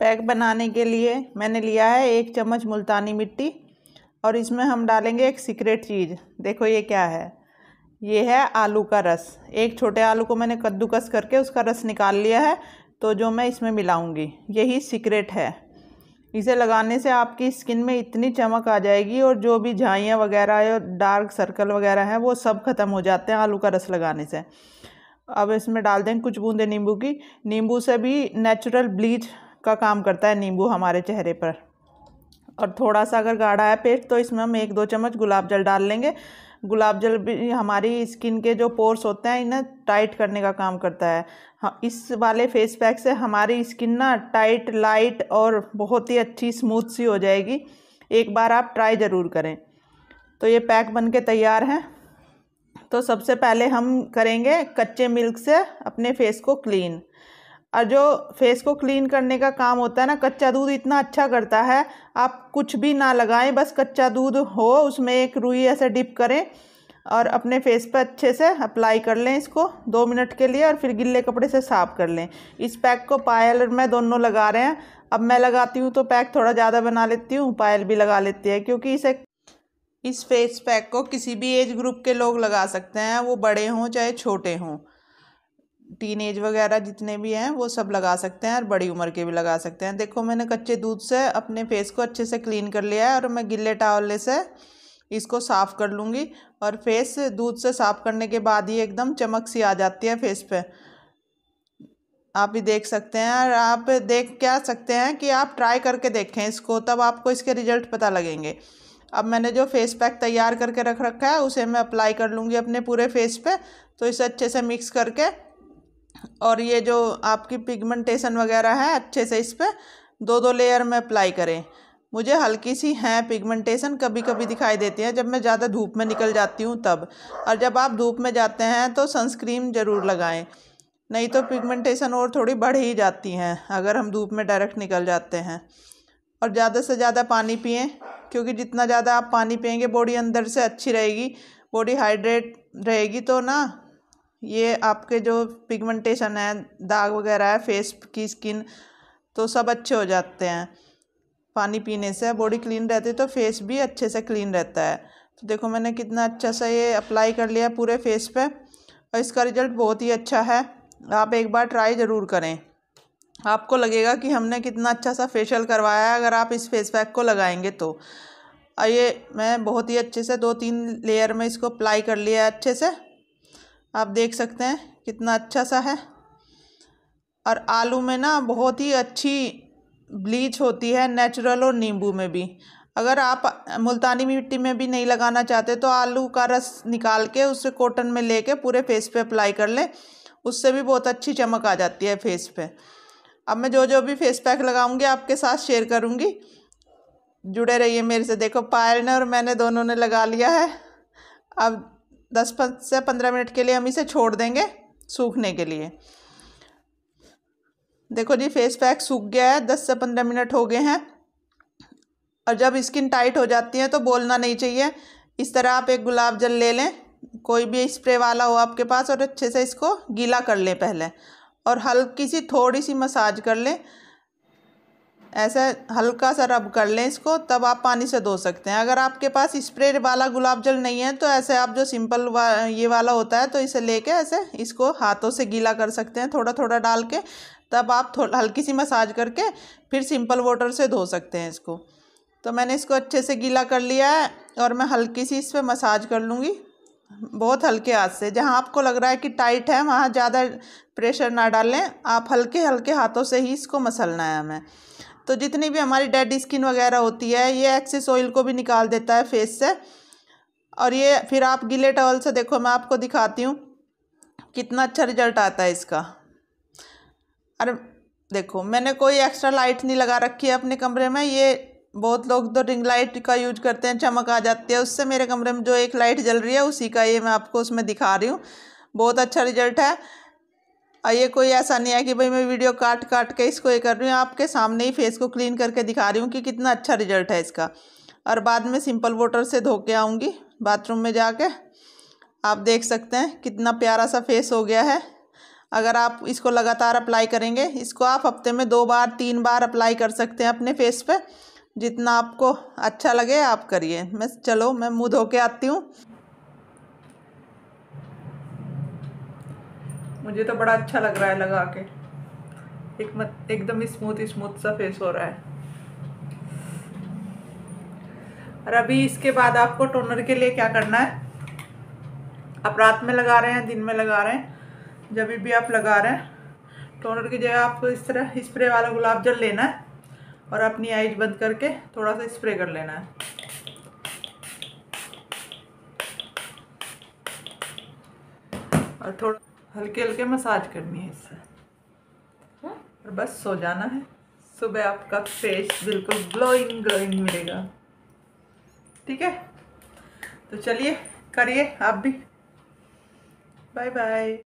Pack बनाने के लिए मैंने लिया है एक चम्मच मुल्तानी मिट्टी और इसमें हम डालेंगे एक सीक्रेट चीज़ देखो ये क्या है ये है आलू का रस एक छोटे आलू को मैंने कद्दूकस करके उसका रस निकाल लिया है तो जो मैं इसमें मिलाऊंगी यही सीक्रेट है इसे लगाने से आपकी स्किन में इतनी चमक आ जाएगी और जो भी झाइयाँ वगैरह या डार्क सर्कल वगैरह हैं वो सब ख़त्म हो जाते हैं आलू का रस लगाने से अब इसमें डाल दें कुछ बूंदे नींबू की नींबू से भी नेचुरल ब्लीच का काम करता है नींबू हमारे चेहरे पर और थोड़ा सा अगर गाढ़ा है पेस्ट तो इसमें हम एक दो चम्मच गुलाब जल डाल लेंगे गुलाब जल भी हमारी स्किन के जो पोर्स होते हैं इन्हें टाइट करने का काम करता है हाँ, इस वाले फेस पैक से हमारी स्किन ना टाइट लाइट और बहुत ही अच्छी स्मूथ सी हो जाएगी एक बार आप ट्राई ज़रूर करें तो ये पैक बन के तैयार हैं तो सबसे पहले हम करेंगे कच्चे मिल्क से अपने फेस को क्लीन और जो फेस को क्लीन करने का काम होता है ना कच्चा दूध इतना अच्छा करता है आप कुछ भी ना लगाएं बस कच्चा दूध हो उसमें एक रुई ऐसे डिप करें और अपने फेस पर अच्छे से अप्लाई कर लें इसको दो मिनट के लिए और फिर गिल्ले कपड़े से साफ़ कर लें इस पैक को पायल और मैं दोनों लगा रहे हैं अब मैं लगाती हूँ तो पैक थोड़ा ज़्यादा बना लेती हूँ पायल भी लगा लेती है क्योंकि इसे इस फेस पैक को किसी भी एज ग्रुप के लोग लगा सकते हैं वो बड़े हों चाहे छोटे हों टीन एज वगैरह जितने भी हैं वो सब लगा सकते हैं और बड़ी उम्र के भी लगा सकते हैं देखो मैंने कच्चे दूध से अपने फेस को अच्छे से क्लीन कर लिया है और मैं गिले टावले से इसको साफ़ कर लूँगी और फेस दूध से साफ़ करने के बाद ही एकदम चमक सी आ जाती है फेस पे आप ये देख सकते हैं और आप देख क्या सकते हैं कि आप ट्राई करके देखें इसको तब आपको इसके रिज़ल्ट पता लगेंगे अब मैंने जो फेस पैक तैयार करके रख रखा है उसे मैं अप्लाई कर लूँगी अपने पूरे फेस पे तो इसे अच्छे से मिक्स करके और ये जो आपकी पिगमेंटेशन वगैरह है अच्छे से इस पर दो दो लेयर में अप्लाई करें मुझे हल्की सी हैं पिगमेंटेशन कभी कभी दिखाई देती है जब मैं ज़्यादा धूप में निकल जाती हूँ तब और जब आप धूप में जाते हैं तो सनस्क्रीन ज़रूर लगाएं नहीं तो पिगमेंटेशन और थोड़ी बढ़ ही जाती हैं अगर हम धूप में डायरेक्ट निकल जाते हैं और ज़्यादा से ज़्यादा पानी पिएँ क्योंकि जितना ज़्यादा आप पानी पियेंगे बॉडी अंदर से अच्छी रहेगी बॉडी हाइड्रेट रहेगी तो ना ये आपके जो पिगमेंटेशन है दाग वगैरह है फेस की स्किन तो सब अच्छे हो जाते हैं पानी पीने से बॉडी क्लीन रहती है तो फेस भी अच्छे से क्लीन रहता है तो देखो मैंने कितना अच्छा सा ये अप्लाई कर लिया पूरे फेस पे और इसका रिज़ल्ट बहुत ही अच्छा है आप एक बार ट्राई ज़रूर करें आपको लगेगा कि हमने कितना अच्छा सा फेशियल करवाया है अगर आप इस फेस पैक को लगाएंगे तो ये मैं बहुत ही अच्छे से दो तीन लेयर में इसको अप्लाई कर लिया अच्छे से आप देख सकते हैं कितना अच्छा सा है और आलू में ना बहुत ही अच्छी ब्लीच होती है नेचुरल और नींबू में भी अगर आप मुल्तानी मिट्टी में भी नहीं लगाना चाहते तो आलू का रस निकाल के उसे कॉटन में लेके पूरे फेस पे अप्लाई कर लें उससे भी बहुत अच्छी चमक आ जाती है फेस पे अब मैं जो जो भी फेस पैक लगाऊंगी आपके साथ शेयर करूंगी जुड़े रहिए मेरे से देखो पायल ने और मैंने दोनों ने लगा लिया है अब दस से पंद्रह मिनट के लिए हम इसे छोड़ देंगे सूखने के लिए देखो जी फेस पैक सूख गया है दस से पंद्रह मिनट हो गए हैं और जब स्किन टाइट हो जाती है तो बोलना नहीं चाहिए इस तरह आप एक गुलाब जल ले लें कोई भी स्प्रे वाला हो आपके पास और अच्छे से इसको गीला कर लें पहले और हल्की सी थोड़ी सी मसाज कर लें ऐसा हल्का सा रब कर लें इसको तब आप पानी से धो सकते हैं अगर आपके पास स्प्रे वाला गुलाब जल नहीं है तो ऐसे आप जो सिंपल वा ये वाला होता है तो इसे लेके ऐसे इसको हाथों से गीला कर सकते हैं थोड़ा थोड़ा डाल के तब आप हल्की सी मसाज करके फिर सिंपल वाटर से धो सकते हैं इसको तो मैंने इसको अच्छे से गीला कर लिया है और मैं हल्की सी इस पर मसाज कर लूँगी बहुत हल्के हाथ से जहाँ आपको लग रहा है कि टाइट है वहाँ ज़्यादा प्रेशर ना डालें आप हल्के हल्के हाथों से ही इसको मसलना है हमें तो जितनी भी हमारी डेड स्किन वगैरह होती है ये एक्सेस ऑयल को भी निकाल देता है फेस से और ये फिर आप गिले टवल से देखो मैं आपको दिखाती हूँ कितना अच्छा रिजल्ट आता है इसका अरे देखो मैंने कोई एक्स्ट्रा लाइट नहीं लगा रखी है अपने कमरे में ये बहुत लोग तो रिंग लाइट का यूज करते हैं चमक आ जाती है उससे मेरे कमरे में जो एक लाइट जल रही है उसी का ये मैं आपको उसमें दिखा रही हूँ बहुत अच्छा रिजल्ट है और ये कोई ऐसा नहीं है कि भाई मैं वीडियो काट काट के इसको ये कर रही हूँ आपके सामने ही फेस को क्लीन करके दिखा रही हूँ कि कितना अच्छा रिजल्ट है इसका और बाद में सिंपल वाटर से धो के आऊँगी बाथरूम में जाके आप देख सकते हैं कितना प्यारा सा फेस हो गया है अगर आप इसको लगातार अप्लाई करेंगे इसको आप हफ्ते में दो बार तीन बार अप्लाई कर सकते हैं अपने फेस पर जितना आपको अच्छा लगे आप करिए मैं चलो मैं मुँह धो के आती हूँ मुझे तो बड़ा अच्छा लग रहा है लगा के एक मत एकदम स्मूथ स्मूथ सा फेस हो रहा है और अभी इसके बाद आपको टोनर के लिए क्या करना है आप रात में लगा रहे हैं दिन में लगा रहे हैं जब भी आप लगा रहे हैं टोनर की जगह आपको इस तरह स्प्रे वाला गुलाब जल लेना है और अपनी आइज बंद करके थोड़ा सा स्प्रे कर लेना है और थोड़ा हल्के हल्के मसाज करनी है इससे हाँ? और बस सो जाना है सुबह आपका फेस बिल्कुल ग्लोइंग ग्लोइंग मिलेगा ठीक है तो चलिए करिए आप भी बाय बाय